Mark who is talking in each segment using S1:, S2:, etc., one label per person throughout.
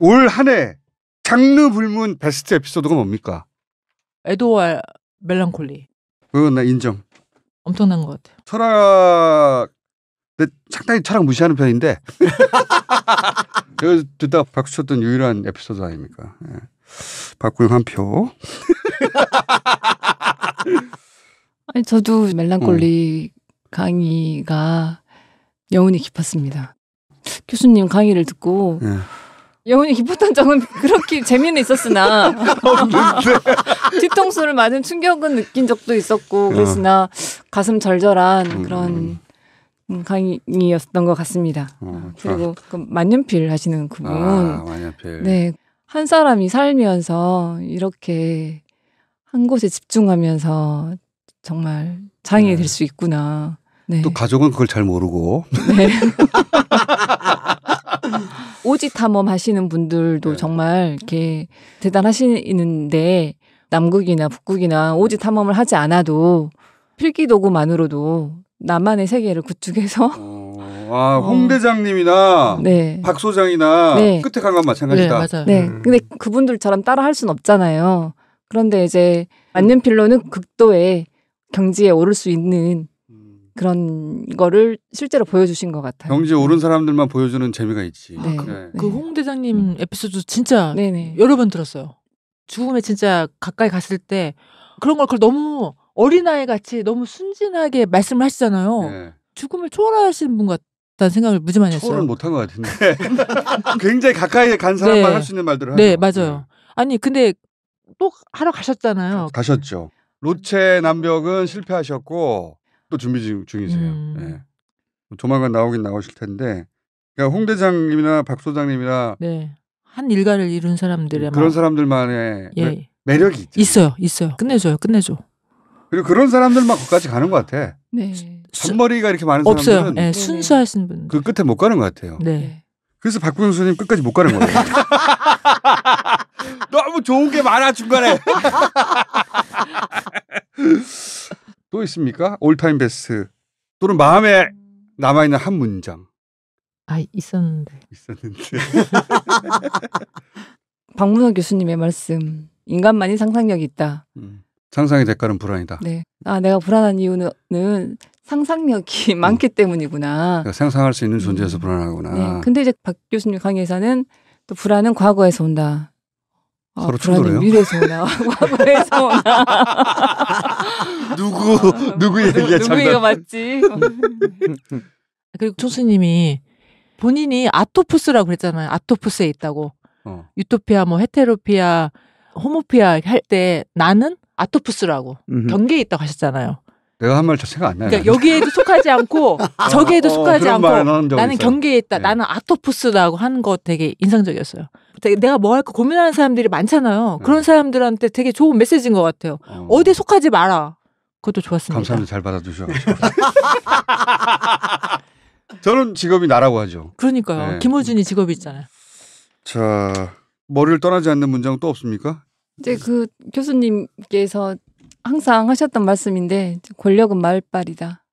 S1: 올 한 해 장르 불문 베스트 에피소드가 뭡니까?
S2: 에도와 멜랑콜리.
S1: 그건 나 인정.
S2: 엄청난 것 같아요. 철학,
S1: 근데 상당히 철학 무시하는 편인데. 여기 그 듣다 박수 쳤던 유일한 에피소드 아닙니까? 예. 박구영 한 표.
S3: 아니, 저도 멜랑콜리 어. 강의가 여운이 깊었습니다. 교수님 강의를 듣고 예. 여운이 기뻤던 적은 그렇게 재미는 있었으나 뒤통수를 맞은 충격은 느낀 적도 있었고 음. 그랬으나 가슴 절절한 음. 그런 강의였던 것 같습니다. 어, 그리고 그 만년필 하시는 그분, 아, 만년필. 네, 한 사람이 살면서 이렇게 한 곳에 집중하면서 정말 장애 네. 될수 있구나. 네. 또
S1: 가족은 그걸 잘 모르고. 네.
S3: 오지 탐험 하시는 분들도 네. 정말 이렇게 대단하시는데 남극이나 북극이나 오지 탐험을 하지 않아도 필기 도구만으로도 나만의 세계를 구축해서 어,
S1: 아, 홍 대장님이나 어. 네. 박 소장이나 네. 끝에 간 건 마찬가지다. 네, 맞아요. 네. 음.
S3: 근데 그분들처럼 따라 할 수는 없잖아요. 그런데 이제 맞는 필로는 극도의 경지에 오를 수 있는 그런 거를 실제로 보여주신 것 같아요. 경제 오른
S1: 사람들만 보여주는 재미가 있지. 아, 네. 그, 네. 그
S2: 홍대장님 음. 에피소드 진짜 네네. 여러 번 들었어요. 죽음에 진짜 가까이 갔을 때 그런 걸 그걸 너무 어린아이 같이 너무 순진하게 말씀을 하시잖아요. 네. 죽음을 초월하시는 분 같다는 생각을 무지 많이 했어요. 초월은
S1: 못한 것 같은데. 굉장히 가까이 간 사람만 네. 할수 있는 말들을 네, 하죠. 맞아요. 네.
S2: 아니 근데 또 하러 가셨잖아요.
S1: 가셨죠. 로체 남벽은 실패하셨고 또 준비 중이세요. 음. 네. 조만간 나오긴 나오실 텐데 그러니까 홍 대장님이나 박 소장님이나
S2: 네. 한 일가를 이룬 사람들의 그런
S1: 사람들만의 예. 매력이 있죠.
S2: 있어요, 있어요. 끝내줘요, 끝내줘.
S1: 그리고 그런 사람들만 거기까지 가는 것 같아. 네. 잔머리가 이렇게 많은 없어요. 사람들은 네, 순수하신 분. 그 끝에 못 가는 것 같아요. 네. 네. 그래서 박구 수님 끝까지 못 가는 거예요. 너무 좋은 게 많아 중간에. 있습니까? 올타임 베스트 또는 마음에 남아 있는 한 문장.
S3: 아 있었는데.
S1: 있었는데.
S3: 박문호 교수님의 말씀. 인간만이 상상력이 있다. 음.
S1: 상상의 대가는 불안이다.
S3: 네. 아 내가 불안한 이유는 상상력이 음. 많기 때문이구나.
S1: 그러니까 상상할 수 있는 존재에서 음. 불안하구나. 네. 근데
S3: 이제 박 교수님 강의에서는 또 불안은 과거에서 온다. 아, 서로 충돌해요? 미래에서 오나 과거에서 오나
S2: 누구 누구 아, 얘기야 누구, 누구 얘기가 맞지? 그리고 총수님이 본인이 아토프스라고 그랬잖아요. 아토프스에 있다고 어. 유토피아 뭐 헤테로피아 호모피아 할 때 나는 아토프스라고 음흠. 경계에 있다고 하셨잖아요.
S1: 내가 한말잘생가안 나요. 그러니까
S2: 여기에도 속하지 않고 어, 저기에도 어, 속하지 않고 나는 경계에 다 네. 나는 아토프스라고 하는 거 되게 인상적이었어요. 되게 내가 뭐 할까 고민하는 사람들이 많잖아요. 네. 그런 사람들한테 되게 좋은 메시지인 것 같아요. 어. 어디 속하지 마라. 그것도 좋았습니다. 감사합니다.
S1: 잘 받아주셔. 저는 직업이 나라고 하죠. 그러니까요. 네.
S3: 김호준이 직업이 있잖아요.
S1: 자, 머리를 떠나지 않는 문장 또 없습니까?
S3: 이제 그 교수님께서 항상 하셨던 말씀인데 권력은 말빨이다.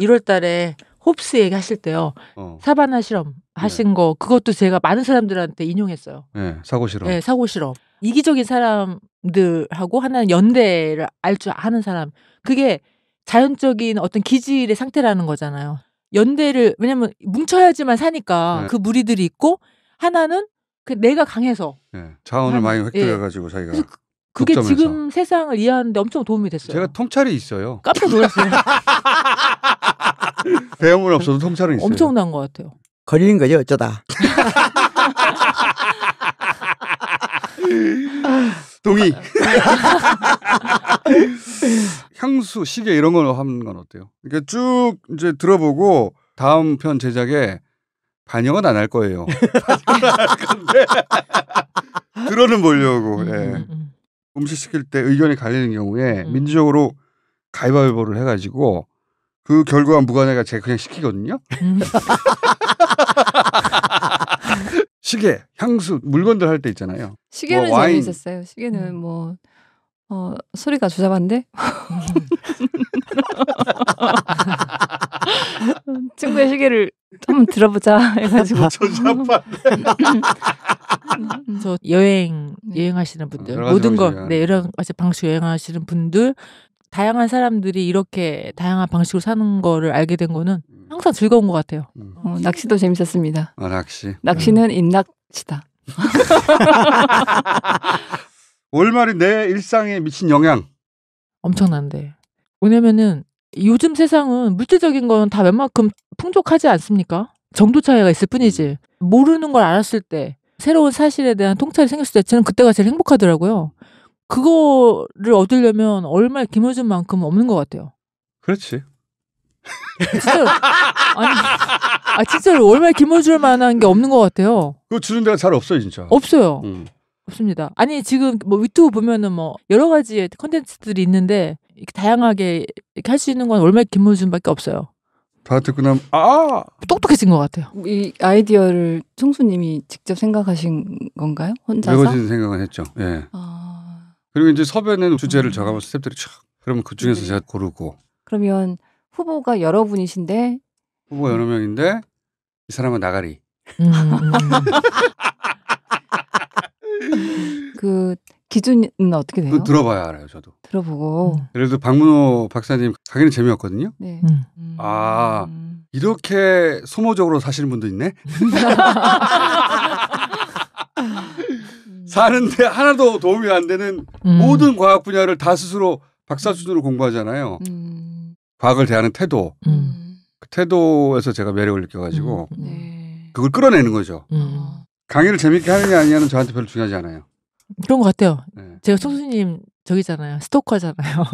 S2: 1월 달에 홉스 얘기하실 때요. 어.
S3: 사바나 실험
S2: 하신 네. 거 그것도 제가 많은 사람들한테 인용했어요.
S1: 네, 사고 실험. 네, 사고
S2: 실험. 이기적인 사람들하고 하나는 연대를 알 줄 아는 사람. 그게 자연적인 어떤 기질의 상태라는 거잖아요. 연대를 왜냐면 뭉쳐야지만 사니까 네. 그 무리들이 있고 하나는 그 내가 강해서
S1: 네. 자원을 많이 획득해가지고 예. 자기가 그,
S2: 그게 독점해서. 지금 세상을 이해하는데 엄청 도움이 됐어요. 제가
S1: 통찰이 있어요.
S2: 깜짝 놀랐어요.
S1: 배움은 없어도 통찰은 있어요. 엄청난 것 같아요. 걸린 거죠 어쩌다. 동의. 향수, 시계 이런 걸 하는 건 어때요? 그러니까 쭉 이제 들어보고 다음 편 제작에 반영은 안 할 거예요. 근데 들어는 보려고. 음, 예. 음, 음. 음식 시킬 때 의견이 갈리는 경우에 음. 민주적으로 가위바위보를 해가지고 그결과 무관해가 제가 그냥 시키거든요. 시계, 향수, 물건들 할 때 있잖아요. 시계는 뭐재미었어요
S3: 시계는 뭐 어, 소리가 조잡한데
S2: 친구의 시계를
S3: 한번 들어보자 해가지고 아,
S2: 음. 저 여행 네. 여행하시는 분들 모든 걸네 이런 방식 여행하시는 분들 다양한 사람들이 이렇게 다양한 방식으로 사는 거를 알게 된 거는 음. 항상 즐거운 것 같아요. 음. 어, 낚시도 재밌었습니다. 아, 낚시. 낚시는 음. 인낚시다.
S1: 월말이 내 일상에 미친 영향
S2: 엄청난데 왜냐면은 요즘 세상은 물질적인 건 다 웬만큼 풍족하지 않습니까? 정도 차이가 있을 뿐이지. 음. 모르는 걸 알았을 때, 새로운 사실에 대한 통찰이 생겼을 때 저는 그때가 제일 행복하더라고요. 그거를 얻으려면 얼마 의 김호준만큼 없는 것 같아요. 그렇지. 진짜 아니 아 진짜로 얼마 의김호준 만한 게 없는 것 같아요. 그거 주는 데가 잘 없어요 진짜. 없어요. 음. 없습니다. 아니 지금 뭐 유튜브 보면은 뭐 여러 가지 컨텐츠들이 있는데 이렇게 다양하게 이렇게 할 수 있는 건 얼마
S3: 의김호준밖에 없어요.
S1: 다 듣고 나면
S2: 아
S3: 똑똑해진 것 같아요. 이 아이디어를 총수님이 직접 생각하신 건가요? 혼자서? 외워진
S1: 생각은 했죠. 예. 아... 그리고 이제 서변에 주제를 적으면 스텝들이촥 그러면 그 중에서 네. 제가 고르고
S3: 그러면 후보가 여러분이신데
S1: 후보 여러 명인데 이 사람은 나가리. 음. 음.
S3: 그 기준은 어떻게 돼요? 들어봐야 알아요, 저도. 들어보고. 음.
S1: 예를 들어 박문호 박사님 강의는 재미없거든요. 네. 음. 아 이렇게 소모적으로 사시는 분도 있네. 사는데 하나도 도움이 안 되는 음. 모든 과학 분야를 다 스스로 박사 수준으로 공부하잖아요. 음. 과학을 대하는 태도. 음. 음. 그 태도에서 제가 매력을 느껴가지고 네. 그걸 끌어내는 거죠. 아. 강의를 재밌게 하느냐 아니냐는 저한테 별로 중요하지 않아요.
S2: 그런 것 같아요. 네. 제가 총수님 저기잖아요. 스토커잖아요.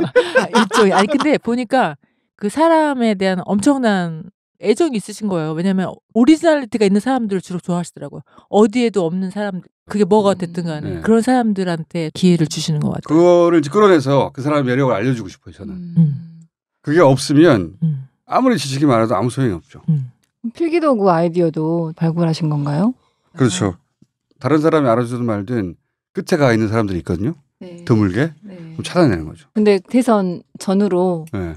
S2: 일종의. 아, 아니, 근데 보니까 그 사람에 대한 엄청난 애정이 있으신 거예요. 왜냐면 오리지널리티가 있는 사람들을 주로 좋아하시더라고요. 어디에도 없는 사람, 그게 뭐가 음, 됐든 간에 네. 그런 사람들한테 기회를 주시는 것 같아요.
S1: 그거를 끌어내서 그 사람의 매력을 알려주고 싶어요, 저는. 음. 음. 그게 없으면 음. 아무리 지식이 많아도 아무 소용이 없죠. 음.
S3: 필기도구 아이디어도 발굴하신 건가요?
S1: 그렇죠. 네. 다른 사람이 알아주든 말든 끝에 가 있는 사람들이 있거든요. 네. 드물게 네. 그럼 찾아내는 거죠.
S3: 근데 대선 전으로 네.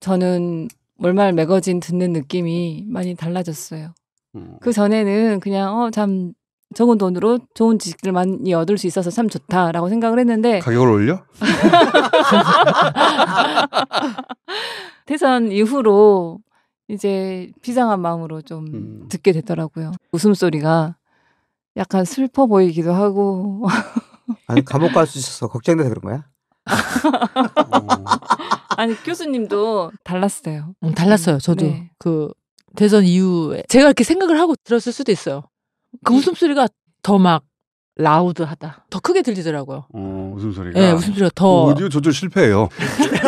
S3: 저는 월말 매거진 듣는 느낌이 많이 달라졌어요. 음. 그 전에는 그냥 어참 적은 돈으로 좋은 지식들 많이 얻을 수 있어서 참 좋다라고 생각을 했는데 가격을 올려? 대선 이후로 이제 비장한 마음으로 좀 음. 듣게 되더라고요. 웃음소리가 약간 슬퍼 보이기도 하고. 아니 감옥 갈 수 있어서 걱정돼서 그런 거야? 음. 아니 교수님도
S2: 달랐어요. 음, 달랐어요. 저도 네. 그 대선 이후에 제가 이렇게 생각을 하고 들었을 수도 있어요. 그 네. 웃음소리가 더 막 라우드하다. 더 크게 들리더라고요.
S1: 어, 웃음소리가. 네, 웃음소리가 더 오디오 조절 실패예요.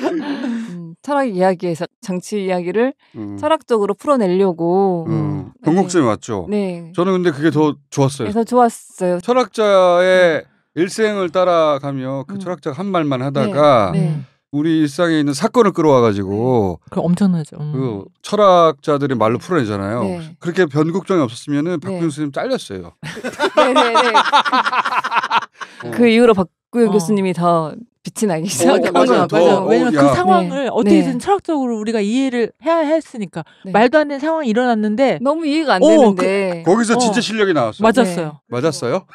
S3: 음, 철학 이야기에서 정치 이야기를 음. 철학적으로 풀어내려고 음. 변곡점이 네. 맞죠. 네.
S1: 저는 근데 그게 더 좋았어요.
S3: 그 좋았어요.
S1: 철학자의 네. 일생을 따라가며 그 음. 철학자가 한 말만 하다가 네, 네. 우리 일상에 있는 사건을 끌어와가지고
S2: 그 엄청나죠. 음. 그
S1: 철학자들이 말로 풀어내잖아요. 네. 그렇게 변곡점이 없었으면은 박근영 선생님 잘렸어요. 네네네.
S3: 어. 그, 이후로 박구영 어. 교수님이 더 빛이 나기 어, 시작한 어, 아요맞 왜냐면 그 야. 상황을 네. 어떻게든 네.
S2: 철학적으로 우리가 이해를 해야 했으니까 네. 말도 안 되는 상황이 일어났는데 너무 이해가 안 어, 그 되는데 그, 거기서 어. 진짜 어. 실력이 나왔어요. 맞았어요. 네.
S1: 맞았어요?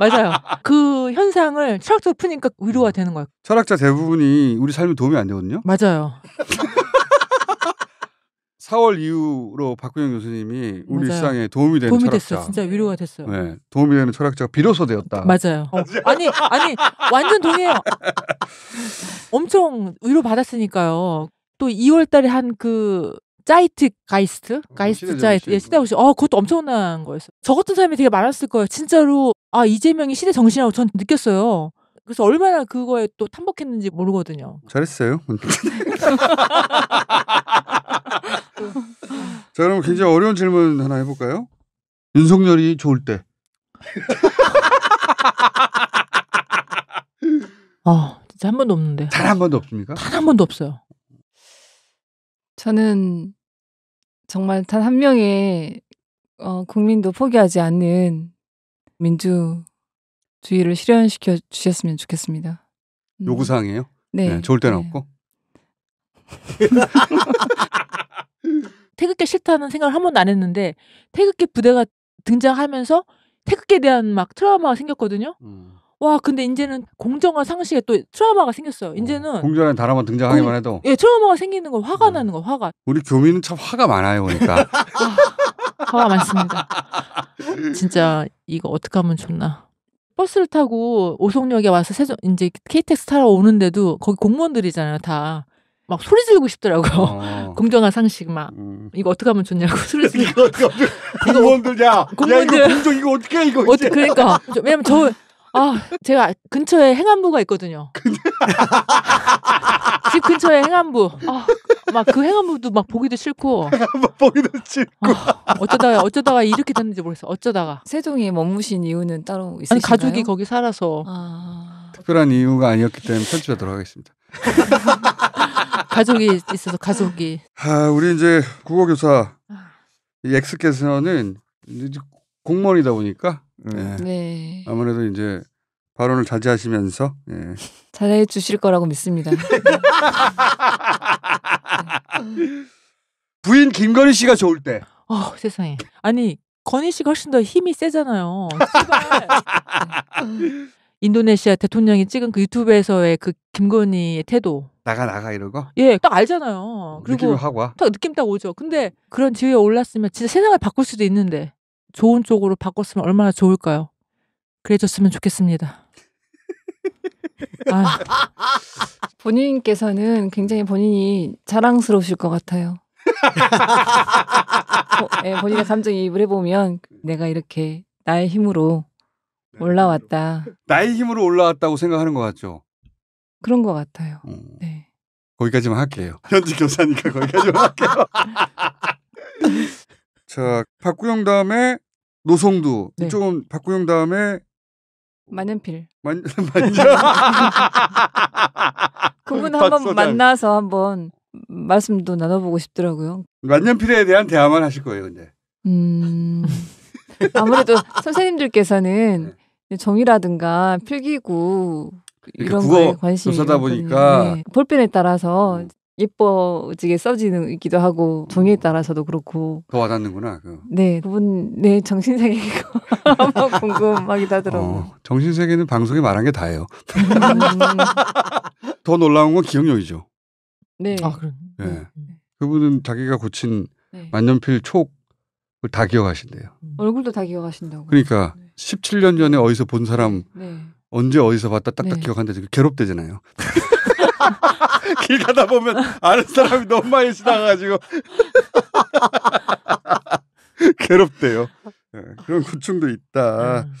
S1: 맞아요.
S2: 그 현상을 철학적으로 푸니까 위로가 되는 거예요. 철학자
S1: 대부분이 우리 삶에 도움이 안 되거든요. 맞아요. 4월 이후로 박근영 교수님이 우리 맞아요. 일상에 도움이 되는 도움이 철학자. 됐어요. 진짜 위로가 됐어요. 네, 도움이 되는 철학자가 비로소 되었다.
S2: 맞아요. 어. 아니 아니 완전 동의해요. 엄청 위로 받았으니까요. 또 2월달에 한 그 짜이트 가이스트 어, 그 가이스트 짜이트 예, 시대 정신. 어 그것도 엄청난 거였어요. 저 같은 사람이 되게 많았을 거예요. 진짜로 아 이재명이 시대 정신이라고 전 느꼈어요. 그래서 얼마나 그거에 또 탐복했는지 모르거든요.
S1: 잘했어요. 자, 그럼 굉장히 어려운 질문 하나 해볼까요? 윤석열이 좋을 때.
S2: 아, 진짜 한 번도 없는데. 단 한 번도 없습니까? 단
S3: 한 번도 없어요. 저는 정말 단 한 명의 어, 국민도 포기하지 않는 민주주의를 실현시켜 주셨으면 좋겠습니다. 음. 요구사항이에요?
S1: 네. 네 좋을 때는 네. 없고.
S3: 음.
S2: 태극기 싫다는 생각을 한 번도 안 했는데 태극기 부대가 등장하면서 태극기에 대한 막 트라우마가 생겼거든요. 음. 와 근데 이제는 공정한 상식에 또 트라우마가 생겼어요. 이제는
S1: 공전에 다람아 등장하기만 공- 해도
S2: 예 트라우마가 생기는 거 화가 음. 나는 거 화가
S1: 우리 교민은 참
S2: 화가 많아요 보니까 화가 많습니다. 진짜 이거 어떻게 하면 좋나. 버스를 타고 오송역에 와서 세종 이제 KTX 타러 오는데도 거기 공무원들이잖아요 다. 막 소리 지르고 싶더라고. 어. 공정한 상식 막 음. 이거 어떻게 하면 좋냐고 소리 지르고. 이거 어떻게 공무원들 야, 공무원들 야 이거 공정 이거 어떻게 해 이거. 어떻게 그러니까 왜냐면 저 아, 제가 근처에 행안부가 있거든요. 집 근처에 행안부. 아, 막그 행안부도 막 보기도 싫고. 보기도 싫고. 아, 어쩌다 어쩌다가 이렇게 됐는지 모르겠어. 어쩌다가. 세종에 머무신 이유는 따로 있으신가요? 아니 가족이 거기 살아서. 아...
S1: 특별한 이유가 아니었기 때문에 편집하도록 하겠습니다.
S2: 가족이 있어서 가족이.
S1: 아, 우리 이제 국어 교사 엑스께서는 공무원이다 보니까 네. 네. 아무래도 이제 발언을 자제하시면서 네.
S3: 잘해 주실 거라고 믿습니다.
S1: 부인 김건희 씨가 좋을 때.
S2: 어, 세상에. 아니 건희 씨가 훨씬 더 힘이 세잖아요. 인도네시아 대통령이 찍은 그 유튜브에서의 그 김건희의 태도
S1: 나가 나가 이러고
S2: 예딱 알잖아요 어, 그리고 하고 와. 딱 느낌 딱 오죠 근데 그런 지위에 올랐으면 진짜 세상을 바꿀 수도 있는데 좋은 쪽으로 바꿨으면 얼마나 좋을까요
S3: 그래줬으면 좋겠습니다 아. 본인께서는 굉장히 본인이 자랑스러우실 것 같아요 어, 예, 본인의 감정이입을 해보면 내가 이렇게 나의 힘으로 네. 올라왔다.
S1: 나의 힘으로 올라왔다고 생각하는 것 같죠.
S3: 그런 것 같아요. 음.
S1: 네. 거기까지만 할게요. 현직 교사니까 거기까지만 할게요. 자, 박구영 다음에 노성두. 네. 이쪽은 박구영 다음에 만년필. 만, 만년. 그분 한번 만나서
S3: 한번 말씀도 나눠보고 싶더라고요.
S1: 만년필에 대한 대화만 하실 거예요, 근데.
S3: 음. 아무래도 선생님들께서는 네. 네, 정의라든가 필기구 그 이런 거에 관심이 쓰다
S1: 보니까 네.
S3: 볼펜에 따라서 음. 예뻐지게 써지기도 하고 종이에 음. 따라서도 그렇고
S1: 더 와닿는구나. 그.
S3: 네, 그분 네 정신 세계가 궁금하기도 하더라고.
S1: 어, 정신 세계는 방송에 말한 게 다예요. 음. 더 놀라운 건 기억력이죠. 네. 아그 네. 네. 그분은 자기가 고친 네. 만년필 촉을 다 기억하신대요.
S3: 얼굴도 다 기억하신다고.
S1: 그러니까 네. 17년 전에 어디서 본 사람 네. 언제 어디서 봤다 딱딱 네. 기억하는데 괴롭대잖아요. 길 가다 보면 아는 사람이 너무 많이 지나가지고 괴롭대요. 네, 그런 고충도 있다. 음.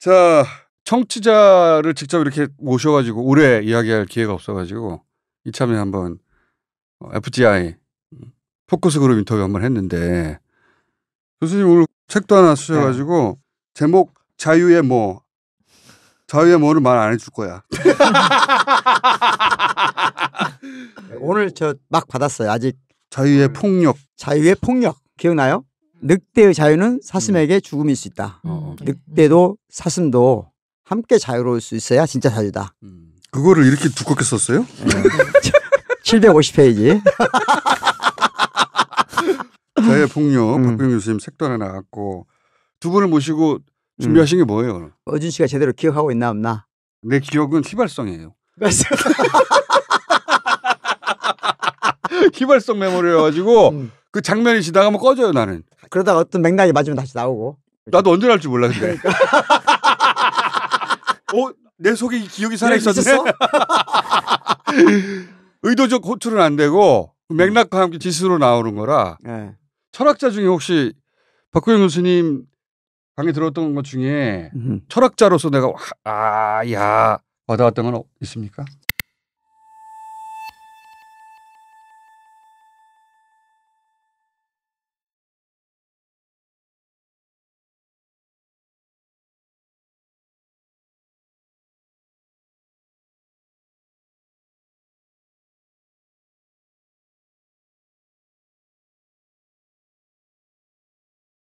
S1: 자, 청취자를 직접 이렇게 모셔가지고 오래 이야기할 기회가 없어가지고 이참에 한번 FGI 어, 음, 포커스 그룹 인터뷰 한번 했는데 교수님 오늘 책도 하나 쓰셔가지고 네. 제목 자유의 뭐 자유의 뭐를 말 안 해줄 거야. 오늘 저 막 받았어요. 아직 자유의 음. 폭력. 자유의 폭력 기억나요? 늑대의 자유는 사슴에게 음. 죽음일 수 있다. 어. 어 네. 늑대도 사슴도 함께 자유로울 수 있어야 진짜 자유다. 음. 그거를 이렇게 두껍게 썼어요? 750페이지. 음. 자유의 폭력 음. 박병 교수님 색도 하나 나갔고 두 분을 모시고 준비하신 음. 게 뭐예요? 어준 씨가 제대로 기억하고 있나 없나? 내 기억은 휘발성이에요. 휘발성 메모리여가지고 음. 그 장면이 지나가면 뭐 꺼져요 나는. 그러다가 어떤 맥락이 맞으면 다시 나오고. 나도 언제 날지 몰라 근데. 그니까 어? 내 속에 기억이 살아있었네? 의도적 호출은 안 되고 그 맥락과 함께 지수로 나오는 거라 네. 철학자 중에 혹시 박구영 교수님 강의 들었던 것 중에 철학자로서 내가 아야 받아왔던 건 있습니까?